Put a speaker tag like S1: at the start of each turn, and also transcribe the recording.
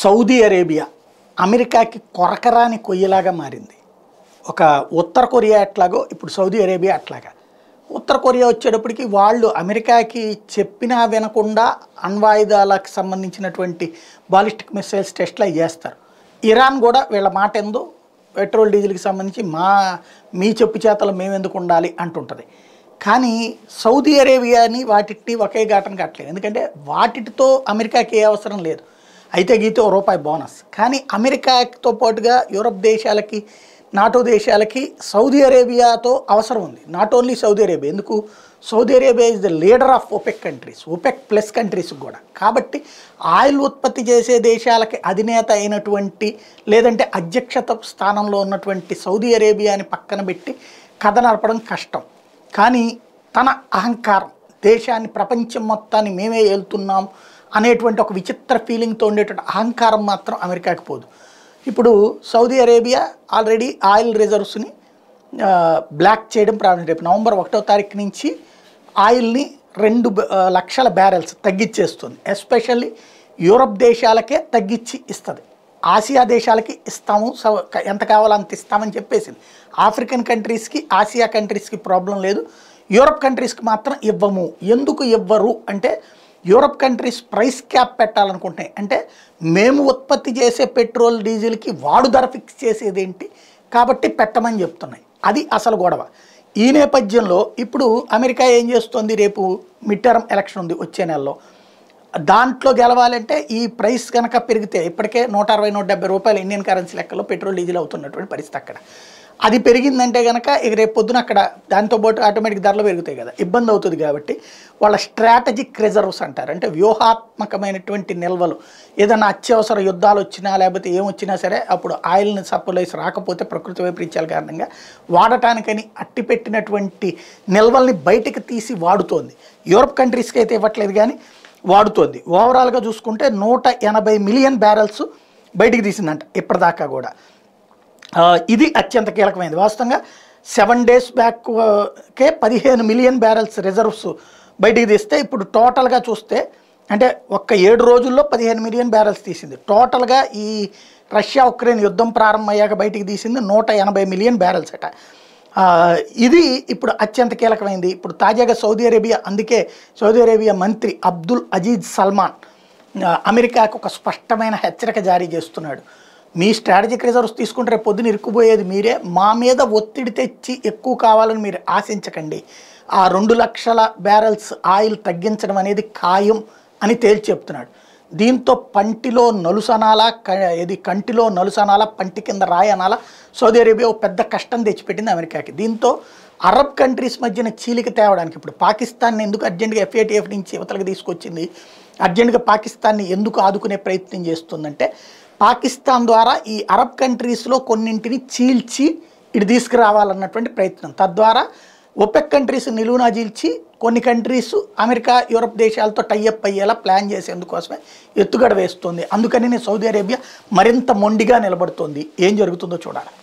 S1: Saudi Arabia అమెరికాకి కొరకరాని కొయ్యలాగా మారింది ఒక ఉత్తర కొరియా ఎట్లాగో ఇప్పుడు సౌదీ అరేబియా అట్లాగా ఉత్తర కొరియా వచ్చేటప్పటికి వాళ్ళు అమెరికాకి చెప్పినా వినకుండా అణ్వాయుధాలకు సంబంధించినటువంటి బాలిస్టిక్ మిసైల్స్ టెస్ట్లు అవి చేస్తారు ఇరాన్ కూడా వీళ్ళ మాట ఎందు పెట్రోల్ డీజిల్కి సంబంధించి మా మీ చెప్పు చేతలు మేమెందుకు ఉండాలి అంటుంటుంది కానీ సౌదీ అరేబియాని వాటిని ఒకే ఘాటన కట్టలేదు ఎందుకంటే వాటితో అమెరికాకి ఏ అవసరం లేదు అయితే గీతో రూపాయి బోనస్ కానీ అమెరికాతో పాటుగా యూరప్ దేశాలకి నాటో దేశాలకి సౌదీ అరేబియాతో అవసరం ఉంది నాట్ ఓన్లీ సౌదీ అరేబియా ఎందుకు Saudi Arabia is the leader of OPEC countries OPEC plus countries కూడా కాబట్టి ఆయిల్ ఉత్పత్తి చేసే దేశాలకి అధినేత అయినటువంటి లేదంటే అధ్యక్షత స్థానంలో ఉన్నటువంటి సౌదీ అరేబియాని పక్కన పెట్టి కథ నడపడం కష్టం కానీ తన అహంకారం దేశాన్ని ప్రపంచం మొత్తాన్ని మేమే వెళ్తున్నాం అనేటువంటి ఒక విచిత్ర ఫీలింగ్తో ఉండేటువంటి అహంకారం మాత్రం అమెరికాకి పోదు ఇప్పుడు సౌదీ అరేబియా ఆల్రెడీ ఆయిల్ రిజర్వ్స్ని బ్లాక్ చేయడం ప్రారంభం రేపు నవంబర్ ఒకటో తారీఖు నుంచి ఆయిల్ని రెండు లక్షల బ్యారెల్స్ తగ్గించేస్తుంది ఎస్పెషల్లీ యూరప్ దేశాలకే తగ్గించి ఇస్తుంది ఆసియా దేశాలకి ఇస్తాము ఎంత కావాలో అంత ఇస్తామని చెప్పేసింది ఆఫ్రికన్ కంట్రీస్కి ఆసియా కంట్రీస్కి ప్రాబ్లం లేదు యూరప్ కంట్రీస్కి మాత్రం ఇవ్వము ఎందుకు ఇవ్వరు అంటే యూరప్ కంట్రీస్ ప్రైస్ క్యాప్ పెట్టాలనుకుంటున్నాయి అంటే మేము ఉత్పత్తి చేసే పెట్రోల్ డీజిల్కి వాడు ధర ఫిక్స్ చేసేది ఏంటి కాబట్టి పెట్టమని చెప్తున్నాయి అది అసలు గొడవ ఈ నేపథ్యంలో ఇప్పుడు అమెరికా ఏం చేస్తోంది రేపు మిడ్ టర్మ్ ఎలక్షన్ ఉంది వచ్చే నెలలో దాంట్లో గెలవాలంటే ఈ ప్రైస్ కనుక పెరిగితే ఇప్పటికే నూట అరవై నూట డెబ్బై రూపాయలు ఇండియన్ కరెన్సీ లెక్కలో పెట్రోల్ డీజిల్ అవుతున్నటువంటి పరిస్థితి అక్కడ అది పెరిగిందంటే కనుక ఇక రేపు పొద్దున అక్కడ దాంతోపాటు ఆటోమేటిక్ ధరలు పెరుగుతాయి కదా ఇబ్బంది అవుతుంది కాబట్టి వాళ్ళ స్ట్రాటజిక్ రిజర్వ్స్ అంటారు అంటే వ్యూహాత్మకమైనటువంటి నిల్వలు ఏదైనా అత్యవసర యుద్ధాలు వచ్చినా లేకపోతే ఏమొచ్చినా సరే అప్పుడు ఆయిల్ని సప్లైస్ రాకపోతే ప్రకృతి వైపరీత్యాల కారణంగా వాడటానికని అట్టిపెట్టినటువంటి నిల్వల్ని బయటకు తీసి వాడుతోంది యూరప్ కంట్రీస్కి అయితే ఇవ్వట్లేదు కానీ వాడుతోంది ఓవరాల్గా చూసుకుంటే నూట ఎనభై మిలియన్ బ్యారెల్స్ బయటికి తీసిందంట ఇప్పటిదాకా కూడా ఇది అత్యంత కీలకమైనది వాస్తవంగా సెవెన్ డేస్ బ్యాక్కే పదిహేను మిలియన్ బ్యారల్స్ రిజర్వ్స్ బయటికి తీస్తే ఇప్పుడు టోటల్గా చూస్తే అంటే ఒక్క ఏడు రోజుల్లో పదిహేను మిలియన్ బ్యారెల్స్ తీసింది టోటల్గా ఈ రష్యా ఉక్రెయిన్ యుద్ధం ప్రారంభమయ్యాక బయటికి తీసింది నూట ఎనభై మిలియన్ బ్యారెల్స్ అట ఇది ఇప్పుడు అత్యంత కీలకమైంది ఇప్పుడు తాజాగా సౌదీ అరేబియా అందుకే సౌదీ అరేబియా మంత్రి అబ్దుల్ అజీజ్ సల్మాన్ అమెరికాకు ఒక స్పష్టమైన హెచ్చరిక జారీ చేస్తున్నాడు మీ స్ట్రాటజిక్ రిజర్వ్స్ తీసుకుంటే రేపు పొద్దున ఇరుక్కుపోయేది మీరే మా మీద ఒత్తిడి తెచ్చి ఎక్కువ కావాలని మీరు ఆశించకండి ఆ రెండు లక్షల బ్యారల్స్ ఆయిల్ తగ్గించడం అనేది ఖాయం అని తేల్చి చెప్తున్నాడు దీంతో పంటిలో నలుసనాలా ఇది కంటిలో నలుసనాలా పంటి కింద రాయనాలా సౌదీ అరేబియా పెద్ద కష్టం తెచ్చిపెట్టింది అమెరికాకి దీంతో అరబ్ కంట్రీస్ మధ్యన చీలిక తేవడానికి ఇప్పుడు పాకిస్తాన్ని ఎందుకు అర్జెంటుగా ఎఫ్ఏటిఎఫ్ నుంచి యువతలకు తీసుకొచ్చింది అర్జెంటుగా పాకిస్తాన్ని ఎందుకు ఆదుకునే ప్రయత్నం చేస్తుందంటే పాకిస్తాన్ ద్వారా ఈ అరబ్ కంట్రీస్లో కొన్నింటిని చీల్చి ఇటు తీసుకురావాలన్నటువంటి ప్రయత్నం తద్వారా ఒపెక్ కంట్రీస్ నిలువునా జీల్చి కొన్ని కంట్రీస్ అమెరికా యూరప్ దేశాలతో టైఅప్ అయ్యేలా ప్లాన్ చేసేందుకోసమే ఎత్తుగడ వేస్తుంది అందుకని సౌదీ అరేబియా మరింత మొండిగా నిలబడుతుంది ఏం జరుగుతుందో చూడాలి